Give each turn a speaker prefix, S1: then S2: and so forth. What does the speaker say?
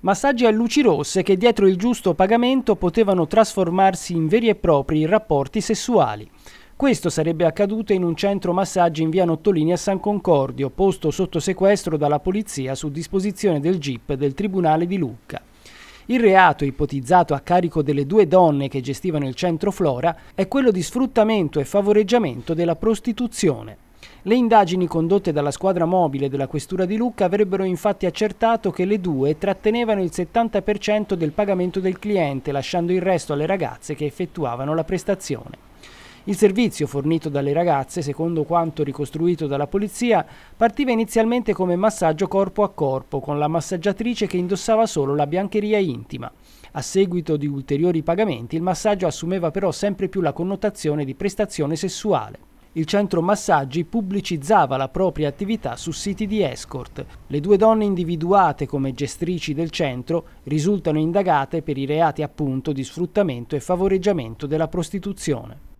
S1: Massaggi a luci rosse che dietro il giusto pagamento potevano trasformarsi in veri e propri rapporti sessuali. Questo sarebbe accaduto in un centro massaggi in via Nottolini a San Concordio, posto sotto sequestro dalla polizia su disposizione del GIP del Tribunale di Lucca. Il reato ipotizzato a carico delle due donne che gestivano il centro Flora è quello di sfruttamento e favoreggiamento della prostituzione. Le indagini condotte dalla squadra mobile della Questura di Lucca avrebbero infatti accertato che le due trattenevano il 70% del pagamento del cliente, lasciando il resto alle ragazze che effettuavano la prestazione. Il servizio fornito dalle ragazze, secondo quanto ricostruito dalla polizia, partiva inizialmente come massaggio corpo a corpo con la massaggiatrice che indossava solo la biancheria intima. A seguito di ulteriori pagamenti, il massaggio assumeva però sempre più la connotazione di prestazione sessuale il centro massaggi pubblicizzava la propria attività su siti di escort. Le due donne individuate come gestrici del centro risultano indagate per i reati appunto di sfruttamento e favoreggiamento della prostituzione.